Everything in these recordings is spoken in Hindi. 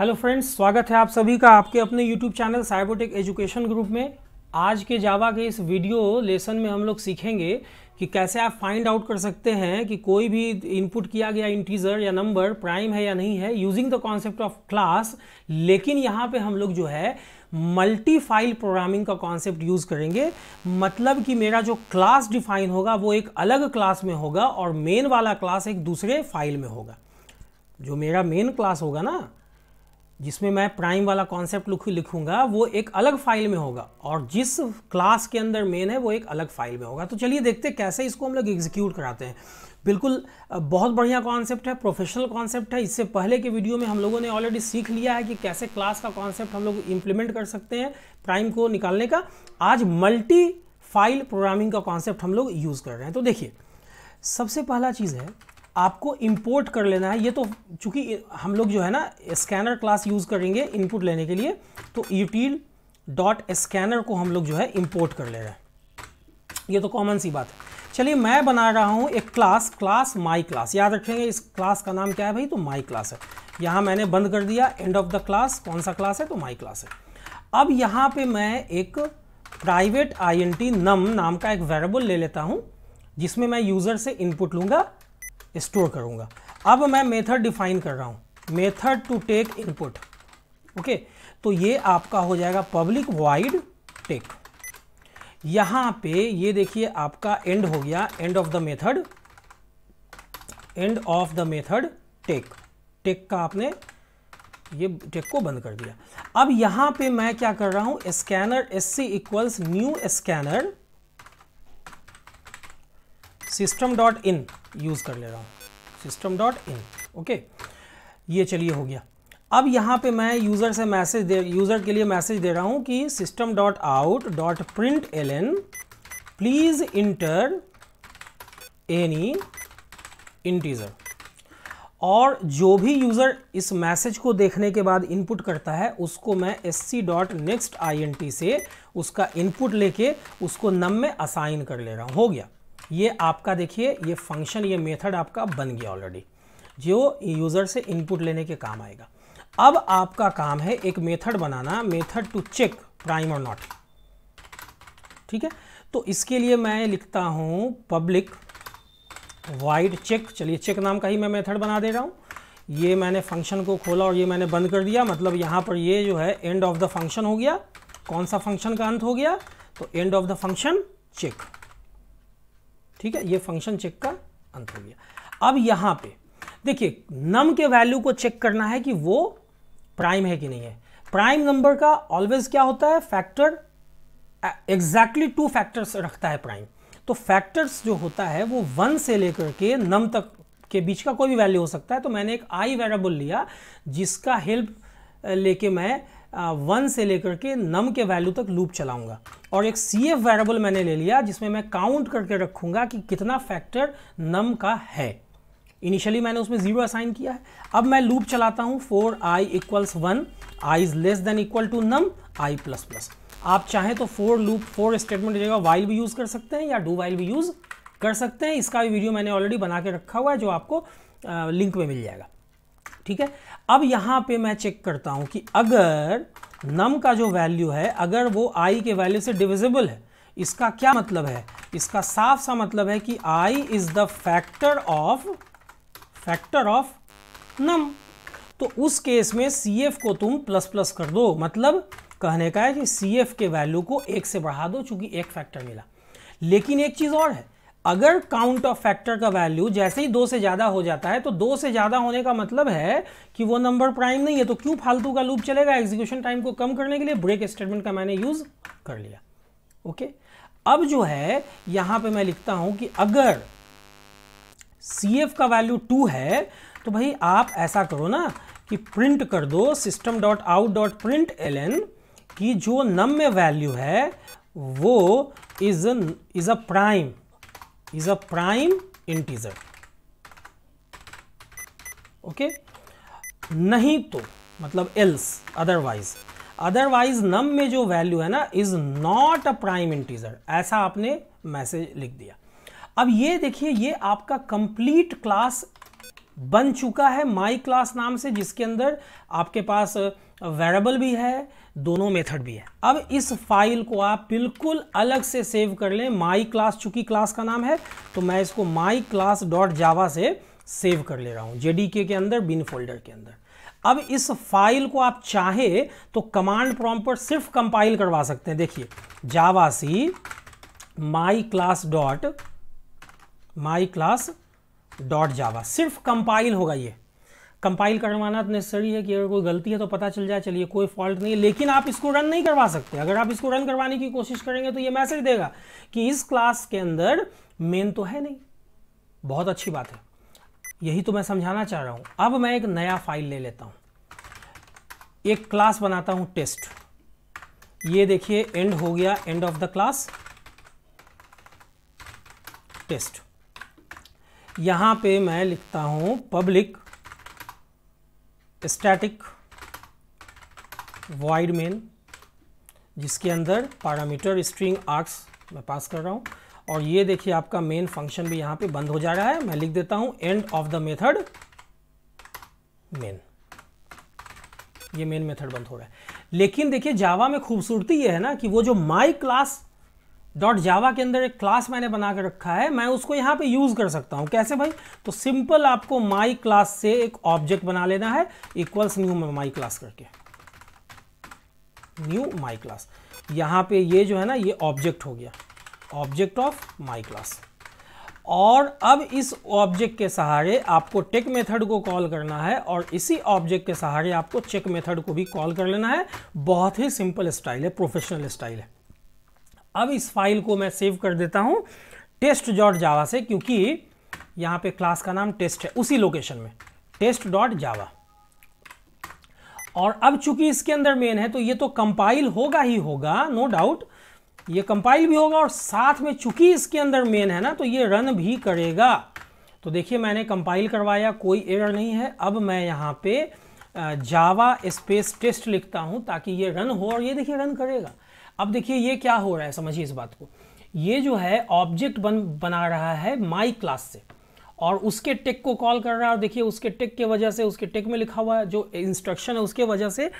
हेलो फ्रेंड्स स्वागत है आप सभी का आपके अपने YouTube channel Cybotech education group में आज के जावा के इस वीडियो लेसन में हम लोग सीखेंगे कि कैसे आप फाइंड आउट कर सकते हैं कि कोई भी इनपुट किया गया इंटीजर या नंबर प्राइम है या नहीं है using the concept of class लेकिन यहाँ पे हम लोग जो है मल्टी फाइल प्रोग्रामिंग का कॉन्सेप्ट यूज़ करेंगे मतलब कि मेरा जो क्लास डिफाइन होगा वो एक अलग क्लास में होगा और मेन वाला क्लास एक दूसरे फाइल में होगा जो मेरा मेन क्लास होगा ना जिसमें मैं प्राइम वाला कॉन्सेप्ट लिखूंगा वो एक अलग फाइल में होगा और जिस क्लास के अंदर मेन है वो एक अलग फाइल में होगा तो चलिए देखते हैं कैसे इसको हम लोग एग्जीक्यूट कराते हैं बिल्कुल बहुत बढ़िया कॉन्सेप्ट है प्रोफेशनल कॉन्सेप्ट है इससे पहले के वीडियो में हम लोगों ने ऑलरेडी सीख लिया है कि कैसे क्लास का कॉन्सेप्ट हम लोग इम्प्लीमेंट कर सकते हैं प्राइम को निकालने का आज मल्टी फाइल प्रोग्रामिंग का कॉन्सेप्ट हम लोग यूज़ कर रहे हैं तो देखिए सबसे पहला चीज़ है आपको इंपोर्ट कर लेना है ये तो चूंकि हम लोग जो है ना स्कैनर क्लास यूज़ करेंगे इनपुट लेने के लिए तो यूटील डॉट स्कैनर को हम लोग जो है इंपोर्ट कर ले रहे हैं ये तो कॉमन सी बात है चलिए मैं बना रहा हूँ एक क्लास क्लास माई क्लास याद रखेंगे इस क्लास का नाम क्या है भाई तो माई क्लास है यहाँ मैंने बंद कर दिया एंड ऑफ द क्लास कौन सा क्लास है तो माई क्लास है अब यहाँ पे मैं एक प्राइवेट आई एन टी नम नाम का एक वेरेबल ले लेता हूँ जिसमें मैं यूज़र से इनपुट लूँगा स्टोर करूंगा अब मैं मेथड डिफाइन कर रहा हूं method to take input okay तो ये आपका हो जाएगा पब्लिक वाइड टेक यहां पे ये देखिए आपका एंड हो गया end of the method end of the method take take का आपने ये टेक को बंद कर दिया अब यहां पे मैं क्या कर रहा हूं scanner S C equals new scanner system dot in use कर ले रहा हूँ सिस्टम डॉट इन ओके ये चलिए हो गया अब यहाँ पे मैं यूज़र से मैसेज दे यूज़र के लिए मैसेज दे रहा हूँ कि system dot out dot print L N please enter any integer और जो भी यूज़र इस मैसेज को देखने के बाद इनपुट करता है उसको मैं S C dot next I N T से उसका इनपुट लेके उसको नम में असाइन कर ले रहा हूँ हो गया ये आपका देखिए ये फंक्शन ये मेथड आपका बन गया ऑलरेडी जो यूज़र से इनपुट लेने के काम आएगा अब आपका काम है एक मेथड बनाना मेथड टू चेक प्राइम और नॉट ठीक है तो इसके लिए मैं लिखता हूँ पब्लिक वाइड चेक चलिए चेक नाम का ही मैं मेथड बना दे रहा हूँ ये मैंने फंक्शन को खोला और ये मैंने बंद कर दिया मतलब यहाँ पर ये जो है एंड ऑफ द फंक्शन हो गया कौन सा फंक्शन का अंत हो गया तो end of the function check ठीक है ये फंक्शन चेक का अंत हो गया अब यहां पे देखिए नम के वैल्यू को चेक करना है कि वो प्राइम है कि नहीं है प्राइम नंबर का ऑलवेज क्या होता है फैक्टर एग्जैक्टली टू फैक्टर्स रखता है प्राइम तो फैक्टर्स जो होता है वो वन से लेकर के नम तक के बीच का कोई भी वैल्यू हो सकता है तो मैंने एक आई वेरेबल लिया जिसका हेल्प लेके मैं वन से लेकर के नम के वैल्यू तक लूप चलाऊंगा और एक सी एफ वेरेबल मैंने ले लिया जिसमें मैं काउंट करके रखूंगा कि कितना फैक्टर नम का है इनिशियली मैंने उसमें जीरो असाइन किया है अब मैं लूप चलाता हूँ for I equals one I is less than equal to num I plus plus आप चाहें तो फोर लूप फोर स्टेटमेंट जगह वाइल भी यूज़ कर सकते हैं या डू वाइल भी यूज़ कर सकते हैं इसका भी वीडियो मैंने ऑलरेडी बना के रखा हुआ है जो आपको लिंक में मिल जाएगा ठीक है अब यहाँ पे मैं चेक करता हूँ कि अगर नम का जो वैल्यू है अगर वो आई के वैल्यू से डिविजिबल है इसका क्या मतलब है इसका साफ सा मतलब है कि I is the factor of factor of num तो उस केस में सी एफ को तुम प्लस प्लस कर दो मतलब कहने का है कि सी एफ के वैल्यू को एक से बढ़ा दो चूंकि एक फैक्टर मिला लेकिन एक चीज़ और है अगर काउंट ऑफ फैक्टर का वैल्यू जैसे ही दो से ज़्यादा हो जाता है तो दो से ज़्यादा होने का मतलब है कि वो नंबर प्राइम नहीं है तो क्यों फालतू का लूप चलेगा एग्जीक्यूशन टाइम को कम करने के लिए ब्रेक स्टेटमेंट का मैंने यूज़ कर लिया ओके अब जो है यहां पे मैं लिखता हूं कि अगर सी का वैल्यू टू है तो भाई आप ऐसा करो ना कि प्रिंट कर दो system dot out dot print L N की जो नम में वैल्यू है वो is is a prime is a prime integer okay okay? नहीं तो मतलब एल्स अदरवाइज अदरवाइज नम में जो वैल्यू है ना is not a prime integer ऐसा आपने मैसेज लिख दिया अब ये देखिए ये आपका कंप्लीट क्लास बन चुका है माई क्लास नाम से जिसके अंदर आपके पास वेरेबल भी है दोनों मेथड भी है अब इस फाइल को आप बिल्कुल अलग से सेव कर लें माई क्लास चूंकि क्लास का नाम है तो मैं इसको माई क्लास डॉट जावा से सेव कर ले रहा हूँ जेडीके के अंदर बिन फोल्डर के अंदर अब इस फाइल को आप चाहे तो कमांड प्रॉम्प्ट पर सिर्फ कंपाइल करवा सकते हैं देखिए Java C my class dot my class dot Java सिर्फ कंपाइल होगा ये कंपाइल करवाना तो नेसेसरी है कि अगर कोई गलती है तो पता चल जाए चलिए कोई फॉल्ट नहीं लेकिन आप इसको रन नहीं करवा सकते अगर आप इसको रन करवाने की कोशिश करेंगे तो ये मैसेज देगा कि इस क्लास के अंदर मेन तो है नहीं बहुत अच्छी बात है यही तो मैं समझाना चाह रहा हूँ अब मैं एक नया फाइल ले लेता हूँ एक क्लास बनाता हूँ टेस्ट ये देखिए एंड हो गया end of the class test यहां पे मैं लिखता हूं पब्लिक स्टैटिक वाइड मेन जिसके अंदर पैरामीटर स्ट्रिंग आर्ट्स मैं पास कर रहा हूँ और ये देखिए आपका मेन फंक्शन भी यहाँ पे बंद हो जा रहा है मैं लिख देता हूँ end of the method main ये मेन मेथड बंद हो रहा है लेकिन देखिए जावा में खूबसूरती ये है ना कि वो जो माई क्लास डॉट जावा के अंदर एक क्लास मैंने बना कर रखा है मैं उसको यहाँ पे यूज़ कर सकता हूँ कैसे भाई तो सिंपल आपको माई क्लास से एक ऑब्जेक्ट बना लेना है इक्वल्स न्यू माई क्लास करके न्यू माई क्लास यहाँ पे ये जो है ना ये ऑब्जेक्ट हो गया ऑब्जेक्ट ऑफ माई क्लास और अब इस ऑब्जेक्ट के सहारे आपको टेक मेथड को कॉल करना है और इसी ऑब्जेक्ट के सहारे आपको चेक मेथड को भी कॉल कर लेना है बहुत ही सिंपल स्टाइल है प्रोफेशनल स्टाइल है अब इस फाइल को मैं सेव कर देता हूँ टेस्ट डॉट जावा से क्योंकि यहाँ पे क्लास का नाम टेस्ट है उसी लोकेशन में टेस्ट डॉट जावा और अब चूंकि इसके अंदर मेन है तो ये तो कंपाइल होगा ही होगा नो no डाउट ये कंपाइल भी होगा और साथ में चूंकि इसके अंदर मेन है ना तो ये रन भी करेगा तो देखिए मैंने कंपाइल करवाया कोई एरर नहीं है अब मैं यहाँ पे जावा स्पेस टेस्ट लिखता हूँ ताकि ये रन हो और ये देखिए रन करेगा अब देखिए ये क्या हो रहा है समझिए इस बात को ये जो है ऑब्जेक्ट बन बना रहा है माई क्लास से और उसके टेक को कॉल कर रहा है और देखिए उसके टेक के वजह से उसके टेक में लिखा हुआ है जो इंस्ट्रक्शन है उसके वजह से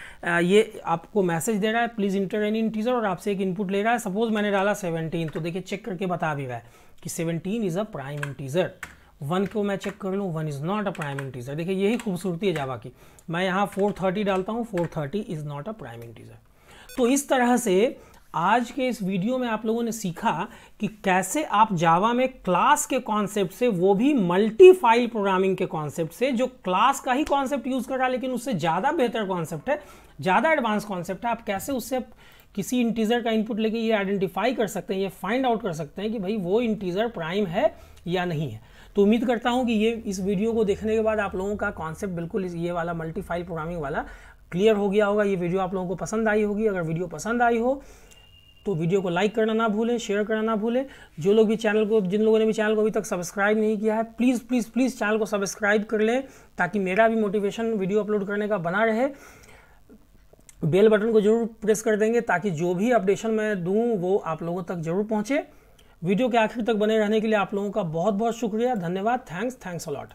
ये आपको मैसेज दे रहा है प्लीज़ इंटर एन इंटीजर टीजर और आपसे एक इनपुट ले रहा है सपोज मैंने डाला सेवनटीन तो देखिए चेक करके बता भी रहा है कि seventeen is a prime integer one को मैं चेक कर लूँ one is not a prime integer देखिए यही खूबसूरती है जावा की मैं यहाँ फोर थर्टी डालता हूँ four thirty is not a prime integer तो इस तरह से आज के इस वीडियो में आप लोगों ने सीखा कि कैसे आप जावा में क्लास के कॉन्सेप्ट से वो भी मल्टी फाइल प्रोग्रामिंग के कॉन्सेप्ट से जो क्लास का ही कॉन्सेप्ट यूज़ कर रहा है लेकिन उससे ज़्यादा बेहतर कॉन्सेप्ट है ज़्यादा एडवांस कॉन्सेप्ट है आप कैसे उससे किसी इंटीजर का इनपुट लेके ये आइडेंटिफाई कर सकते हैं ये फाइंड आउट कर सकते हैं कि भाई वो इंटीजर प्राइम है या नहीं है तो उम्मीद करता हूँ कि ये इस वीडियो को देखने के बाद आप लोगों का कॉन्सेप्ट बिल्कुल ये वाला मल्टीफाइल प्रोग्रामिंग वाला क्लियर हो गया होगा ये वीडियो आप लोगों को पसंद आई होगी अगर वीडियो पसंद आई हो तो वीडियो को लाइक करना ना भूलें शेयर करना ना भूलें जो लोग भी चैनल को जिन लोगों ने भी चैनल को अभी तक सब्सक्राइब नहीं किया है प्लीज़ प्लीज़ प्लीज़ चैनल को सब्सक्राइब कर लें ताकि मेरा भी मोटिवेशन वीडियो अपलोड करने का बना रहे बेल बटन को जरूर प्रेस कर देंगे ताकि जो भी अपडेशन मैं दूँ वो आप लोगों तक जरूर पहुँचे वीडियो के आखिर तक बने रहने के लिए आप लोगों का बहुत बहुत शुक्रिया धन्यवाद थैंक्स थैंक्स अलॉट